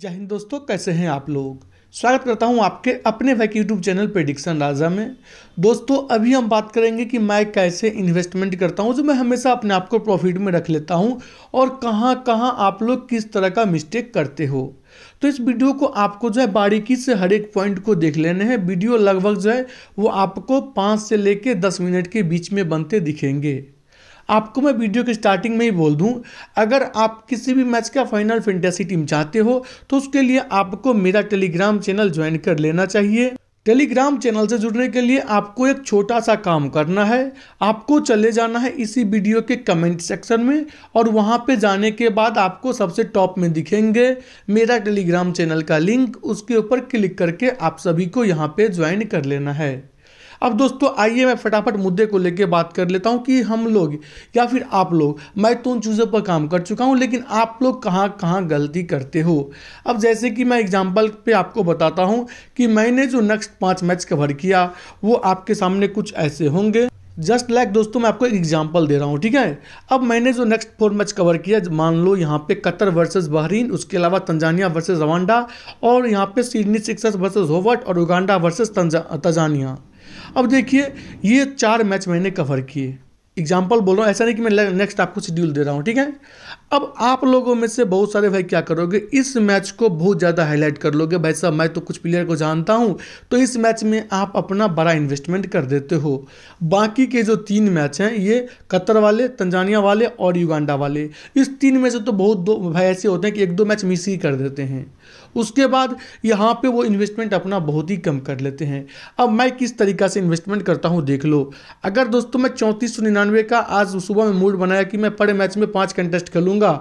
जय हिंद दोस्तों कैसे हैं आप लोग स्वागत करता हूं आपके अपने वैक यूट्यूब चैनल प्रेडिक्शन राजा में दोस्तों अभी हम बात करेंगे कि मैं कैसे इन्वेस्टमेंट करता हूं जो मैं हमेशा अपने आप को प्रॉफिट में रख लेता हूं और कहां कहां आप लोग किस तरह का मिस्टेक करते हो तो इस वीडियो को आपको जो है बारीकी से हर एक पॉइंट को देख लेने हैं वीडियो लगभग जो है वो आपको पाँच से लेकर दस मिनट के बीच में बनते दिखेंगे आपको मैं वीडियो के स्टार्टिंग में ही बोल दूं अगर आप किसी भी मैच का फाइनल फेंटेसी टीम चाहते हो तो उसके लिए आपको मेरा टेलीग्राम चैनल ज्वाइन कर लेना चाहिए टेलीग्राम चैनल से जुड़ने के लिए आपको एक छोटा सा काम करना है आपको चले जाना है इसी वीडियो के कमेंट सेक्शन में और वहां पे जाने के बाद आपको सबसे टॉप में दिखेंगे मेरा टेलीग्राम चैनल का लिंक उसके ऊपर क्लिक करके आप सभी को यहां पे ज्वाइन कर लेना है अब दोस्तों आइए मैं फटाफट मुद्दे को लेकर बात कर लेता हूँ कि हम लोग या फिर आप लोग मैं तो उन चीज़ों पर काम कर चुका हूँ लेकिन आप लोग कहाँ कहाँ गलती करते हो अब जैसे कि मैं एग्जाम्पल पे आपको बताता हूँ कि मैंने जो नेक्स्ट पाँच मैच कवर किया वो आपके सामने कुछ ऐसे होंगे जस्ट लाइक like दोस्तों मैं आपको एक एग्जाम्पल दे रहा हूँ ठीक है अब मैंने जो नेक्स्ट फोर मैच कवर किया मान लो यहाँ पे कतर वर्सेस बहरीन उसके अलावा तंजानिया वर्सेस रवांडा और यहाँ पे सिडनी सिक्सर्स वर्सेस होवर्ट और उगांडा वर्सेस तंजानिया अब देखिए ये चार मैच मैंने कवर किए एग्जाम्पल बोल रहा हूँ ऐसा नहीं कि मैं नेक्स्ट आपको शेड्यूल दे रहा हूँ ठीक है अब आप लोगों में से बहुत सारे भाई क्या करोगे इस मैच को बहुत ज़्यादा हाईलाइट कर लोगे भाई साहब मैं तो कुछ प्लेयर को जानता हूँ तो इस मैच में आप अपना बड़ा इन्वेस्टमेंट कर देते हो बाकी के जो तीन मैच हैं ये कतर वाले तंजानिया वाले और युगांडा वाले इस तीन में से तो बहुत दो भाई ऐसे होते हैं कि एक दो मैच मिस ही कर देते हैं उसके बाद यहाँ पे वो इन्वेस्टमेंट अपना बहुत ही कम कर लेते हैं अब मैं किस तरीका से इन्वेस्टमेंट करता हूँ देख लो अगर दोस्तों मैं चौंतीस सौ निन्यानवे का आज सुबह में मूड बनाया कि मैं पर मैच में पाँच कंटेस्ट खेलूंगा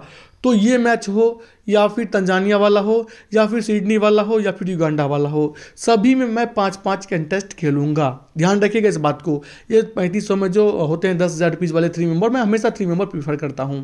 तो ये मैच हो या फिर तंजानिया वाला हो या फिर सिडनी वाला हो या फिर युगांडा वाला हो सभी में मैं पाँच पाँच कंटेस्ट खेलूंगा ध्यान रखिएगा इस बात को ये पैंतीस सौ में जो होते हैं दस हज़ार रुपीज़ वाले थ्री मेंबर मैं हमेशा थ्री मेंबर प्रीफर करता हूँ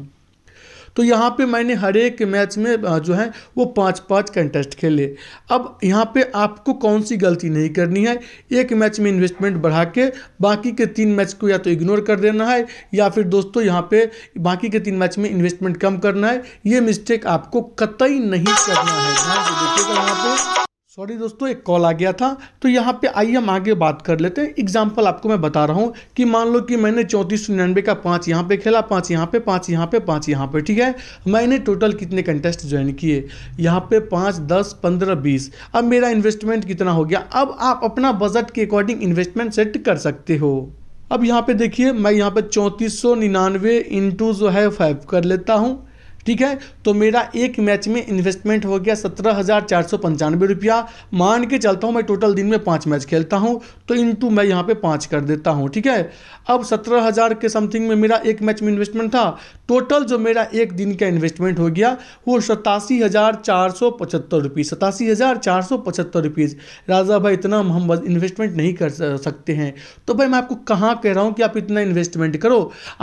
तो यहाँ पे मैंने हर एक मैच में जो है वो पाँच पाँच कंटेस्ट खेले अब यहाँ पे आपको कौन सी गलती नहीं करनी है एक मैच में इन्वेस्टमेंट बढ़ा के बाकी के तीन मैच को या तो इग्नोर कर देना है या फिर दोस्तों यहाँ पे बाकी के तीन मैच में इन्वेस्टमेंट कम करना है ये मिस्टेक आपको कतई नहीं करना है हाँ यहाँ पे सॉरी दोस्तों एक कॉल आ गया था तो यहाँ पे आइए हम आगे बात कर लेते हैं एग्जाम्पल आपको मैं बता रहा हूँ कि मान लो कि मैंने चौंतीस सौ निन्यानवे का पाँच यहाँ पे खेला पाँच यहाँ पे पाँच यहाँ पे पाँच यहाँ पे ठीक है मैंने टोटल कितने कंटेस्ट ज्वाइन किए यहाँ पे पाँच दस पंद्रह बीस अब मेरा इन्वेस्टमेंट कितना हो गया अब आप अपना बजट के अकॉर्डिंग इन्वेस्टमेंट सेट कर सकते हो अब यहाँ पे देखिए मैं यहाँ पे चौंतीस सौ निन्यानवे इंटू जो है फाइव कर लेता हूँ ठीक है तो मेरा एक मैच में इन्वेस्टमेंट हो गया सत्रह हज़ार चार सौ पंचानवे रुपया मान के चलता हूँ मैं टोटल दिन में पाँच मैच खेलता हूँ तो इनटू मैं यहाँ पे पाँच कर देता हूँ ठीक है अब सत्रह हज़ार के समथिंग में मेरा एक मैच में इन्वेस्टमेंट था टोटल जो मेरा एक दिन का इन्वेस्टमेंट हो गया वो सतासी हज़ार चार सौ पचहत्तर रुपीज़ सतासी हज़ार चार सौ पचहत्तर रुपीज़ राजा भाई इतना हम इन्वेस्टमेंट नहीं कर सकते हैं तो भाई मैं आपको कहाँ कह रहा हूँ कि आप इतना इन्वेस्टमेंट करो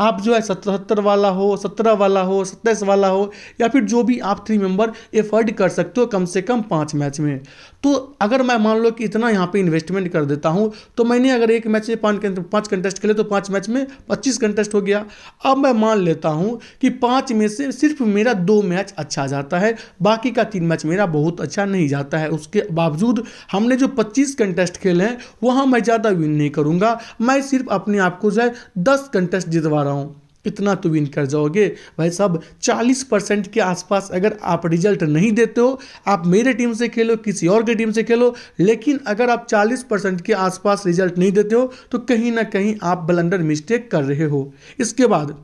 आप जो है सतहत्तर वाला हो सत्रह वाला हो सत्ताईस वाला वाला हो या फिर जो भी आप थ्री मेंबर एफर्ड कर सकते हो कम से कम पांच मैच में तो अगर मैं मान लो कि इतना यहाँ पे इन्वेस्टमेंट कर देता हूँ तो मैंने अगर एक मैच में पाँच पाँच कंटेस्ट खेले तो पाँच मैच में पच्चीस कंटेस्ट हो गया अब मैं मान लेता हूँ कि पाँच में से सिर्फ मेरा दो मैच अच्छा जाता है बाकी का तीन मैच मेरा बहुत अच्छा नहीं जाता है उसके बावजूद हमने जो पच्चीस कंटेस्ट खेले हैं वहाँ मैं ज़्यादा विन नहीं करूँगा मैं सिर्फ अपने आप को जो है दस कंटेस्ट जितवा रहा हूँ कितना तुम तो विन कर जाओगे भाई साहब 40 परसेंट के आसपास अगर आप रिजल्ट नहीं देते हो आप मेरे टीम से खेलो किसी और के टीम से खेलो लेकिन अगर आप 40 परसेंट के आसपास रिजल्ट नहीं देते हो तो कहीं ना कहीं आप ब्लंडर मिस्टेक कर रहे हो इसके बाद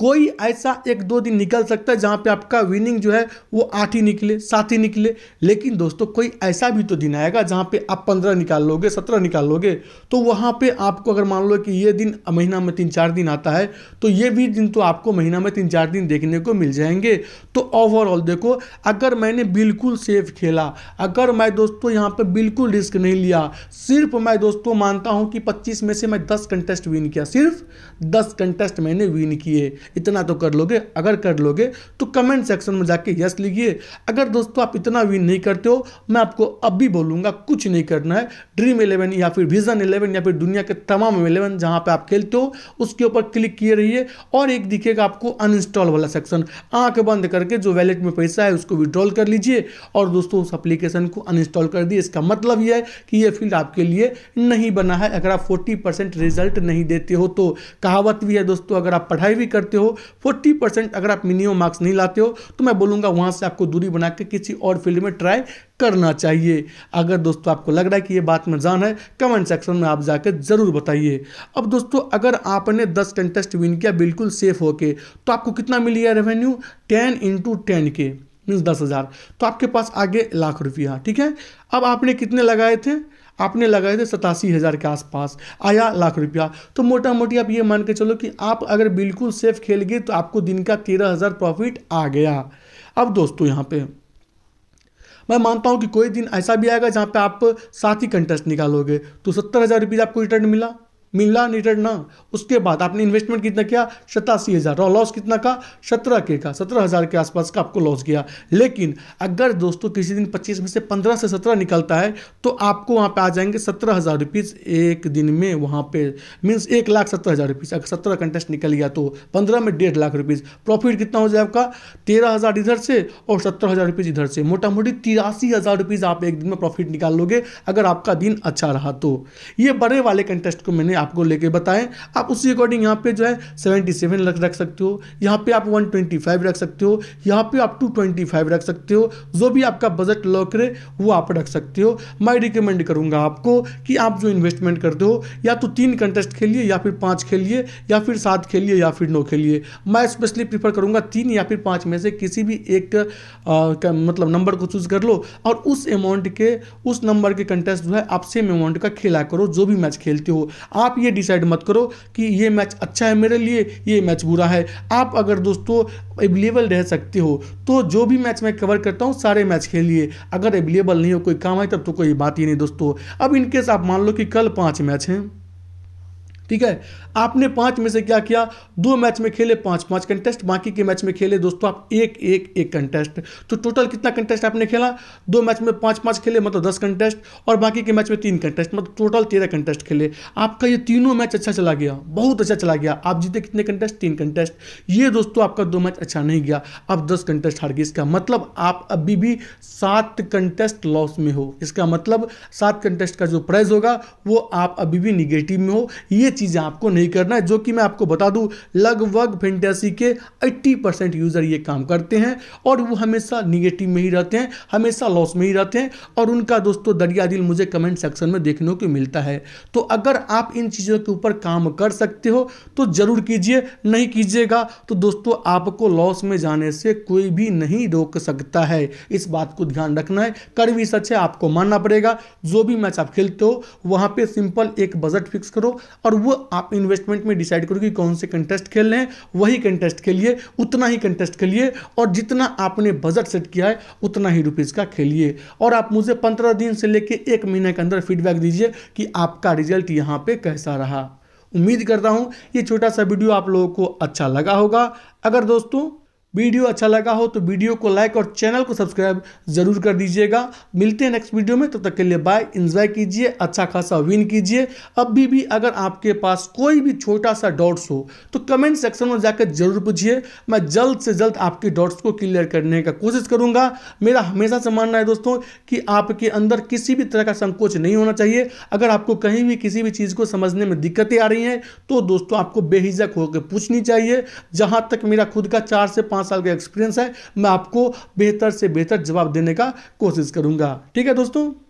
कोई ऐसा एक दो दिन निकल सकता है जहाँ पे आपका विनिंग जो है वो आठ ही निकले सात ही निकले लेकिन दोस्तों कोई ऐसा भी तो दिन आएगा जहाँ पे आप पंद्रह निकाल लोगे सत्रह निकाल लोगे तो वहाँ पे आपको अगर मान लो कि ये दिन महीना में तीन चार दिन आता है तो ये भी दिन तो आपको महीना में तीन चार दिन देखने को मिल जाएंगे तो ओवरऑल देखो अगर मैंने बिल्कुल सेफ खेला अगर मैं दोस्तों यहाँ पर बिल्कुल रिस्क नहीं लिया सिर्फ मैं दोस्तों मानता हूँ कि पच्चीस में से मैं दस कंटेस्ट विन किया सिर्फ दस कंटेस्ट मैंने विन किए इतना तो कर लोगे अगर कर लोगे तो कमेंट सेक्शन में जाके यस लिखिए अगर दोस्तों आप इतना विन नहीं करते हो मैं आपको अब भी बोलूँगा कुछ नहीं करना है ड्रीम इलेवन या फिर विजन इलेवन या फिर दुनिया के तमाम इलेवन जहाँ पर आप खेलते हो उसके ऊपर क्लिक किए रहिए और एक दिखेगा आपको अनइंस्टॉल वाला सेक्शन आँख बंद करके जो वैलेट में पैसा है उसको विड्रॉल कर लीजिए और दोस्तों उस एप्लीकेशन को अनइंस्टॉल कर दिए इसका मतलब यह है कि यह फील्ड आपके लिए नहीं बना है अगर आप फोर्टी रिजल्ट नहीं देते हो तो कहावत भी है दोस्तों अगर आप पढ़ाई भी करते हो सकते हो फोर्टी परसेंट अगर आप मिनिमम मार्क्स नहीं लाते हो तो मैं बोलूँगा वहाँ से आपको दूरी बना के किसी और फील्ड में ट्राई करना चाहिए अगर दोस्तों आपको लग रहा है कि ये बात में जान है कमेंट सेक्शन में आप जाकर ज़रूर बताइए अब दोस्तों अगर आपने 10 कंटेस्ट विन किया बिल्कुल सेफ होके तो आपको कितना मिली है revenue ten into ten K means दस हज़ार तो आपके पास आगे लाख रुपया ठीक है अब आपने कितने लगाए थे आपने लगाए थे सतासी हज़ार के आसपास आया लाख रुपया तो मोटा मोटी आप ये मान के चलो कि आप अगर बिल्कुल सेफ खेल गए तो आपको दिन का तेरह हज़ार प्रॉफिट आ गया अब दोस्तों यहाँ पे मैं मानता हूँ कि कोई दिन ऐसा भी आएगा जहाँ पे आप साथ ही कंटेस्ट निकालोगे तो सत्तर हज़ार रुपये आपको रिटर्न मिला मिला रिटर्न ना उसके बाद आपने इन्वेस्टमेंट कितना किया सतासी हज़ार और लॉस कितना का सत्रह के का सत्रह हज़ार के आसपास का आपको लॉस गया लेकिन अगर दोस्तों किसी दिन पच्चीस में से पंद्रह से सत्रह निकलता है तो आपको वहाँ पे आ जाएंगे सत्रह हज़ार रुपीज़ एक दिन में वहाँ पे मीन्स एक लाख सत्रह हज़ार रुपीज़ अगर सत्रह कंटेस्ट निकल गया तो पंद्रह में डेढ़ लाख रुपीज़ प्रॉफिट कितना हो जाए आपका तेरह हज़ार इधर से और सत्रह हज़ार रुपीज़ इधर से मोटा मोटी तिरासी हज़ार रुपीज़ आप एक दिन में प्रॉफिट निकाल लोगे अगर आपका दिन अच्छा रहा तो ये बड़े वाले कंटेस्ट को मैंने आपको लेके बताएं आप उसी अकॉर्डिंग यहाँ पे जो है सेवेंटी सेवन रख सकते हो यहाँ पे आप वन ट्वेंटी फाइव रख सकते हो यहाँ पे आप टू ट्वेंटी फाइव रख सकते हो जो भी आपका बजट लॉ करे वो आप रख सकते हो मैं रिकमेंड करूँगा आपको कि आप जो इन्वेस्टमेंट करते हो या तो तीन कंटेस्ट खेलिए या फिर पाँच खेलिए या फिर सात खेलिए या फिर नौ खेलिए मैं स्पेशली प्रीफर करूँगा तीन या फिर पाँच में से किसी भी एक आ, मतलब नंबर को चूज़ कर लो और उस अमाउंट के उस नंबर के कंटेस्ट जो है आप सेम अमाउंट का खेला करो जो भी मैच खेलते हो आप आप ये डिसाइड मत करो कि ये मैच अच्छा है मेरे लिए ये मैच बुरा है आप अगर दोस्तों एवेलेबल रह सकते हो तो जो भी मैच मैं कवर करता हूँ सारे मैच खेलिए अगर अवेलेबल नहीं हो कोई काम है तब तो कोई बात ही नहीं दोस्तों अब इनकेस आप मान लो कि कल पाँच मैच हैं ठीक है आपने पांच में से क्या किया दो मैच में खेले पांच पांच कंटेस्ट बाकी के मैच में खेले दोस्तों आप एक एक एक कंटेस्ट तो टोटल कितना कंटेस्ट आपने खेला दो मैच में पांच पांच खेले मतलब दस कंटेस्ट और बाकी के मैच में तीन कंटेस्ट मतलब टोटल तेरह कंटेस्ट खेले आपका ये तीनों मैच अच्छा चला गया बहुत अच्छा चला गया आप जीते कितने कंटेस्ट तीन कंटेस्ट ये दोस्तों आपका दो मैच अच्छा नहीं गया आप दस कंटेस्ट हार गए इसका मतलब आप अभी भी सात कंटेस्ट लॉस में हो इसका मतलब सात कंटेस्ट का जो प्राइज होगा वो आप अभी भी निगेटिव में हो ये चीज़ें आपको नहीं करना है जो कि मैं आपको बता दूं लगभग फेंटेसी के 80 परसेंट यूज़र ये काम करते हैं और वो हमेशा निगेटिव में ही रहते हैं हमेशा लॉस में ही रहते हैं और उनका दोस्तों दरिया दिल मुझे कमेंट सेक्शन में देखने को मिलता है तो अगर आप इन चीज़ों के ऊपर काम कर सकते हो तो ज़रूर कीजिए नहीं कीजिएगा तो दोस्तों आपको लॉस में जाने से कोई भी नहीं रोक सकता है इस बात को ध्यान रखना है कर भी सच है आपको मानना पड़ेगा जो भी मैच आप खेलते हो वहां पर सिंपल एक बजट फिक्स करो और वो वो आप इन्वेस्टमेंट में डिसाइड करो कि कौन से कंटेस्ट खेल रहे हैं वही कंटेस्ट खेलिए उतना ही कंटेस्ट खेलिए और जितना आपने बजट सेट किया है उतना ही रुपीज़ का खेलिए और आप मुझे पंद्रह दिन से लेकर एक महीने के अंदर फीडबैक दीजिए कि आपका रिजल्ट यहाँ पर कैसा रहा उम्मीद करता हूँ ये छोटा सा वीडियो आप लोगों को अच्छा लगा होगा अगर दोस्तों वीडियो अच्छा लगा हो तो वीडियो को लाइक और चैनल को सब्सक्राइब जरूर कर दीजिएगा मिलते हैं नेक्स्ट वीडियो में तब तो तक के लिए बाय इन्जॉय कीजिए अच्छा खासा विन कीजिए अब भी भी अगर आपके पास कोई भी छोटा सा डाउट्स हो तो कमेंट सेक्शन में जाकर जरूर पूछिए मैं जल्द से जल्द आपके डाउट्स को क्लियर करने का कोशिश करूँगा मेरा हमेशा से मानना है दोस्तों कि आपके अंदर किसी भी तरह का संकोच नहीं होना चाहिए अगर आपको कहीं भी किसी भी चीज़ को समझने में दिक्कतें आ रही हैं तो दोस्तों आपको बेहिजक होकर पूछनी चाहिए जहाँ तक मेरा खुद का चार से पाँच पांच साल का एक्सपीरियंस है मैं आपको बेहतर से बेहतर जवाब देने का कोशिश करूंगा ठीक है दोस्तों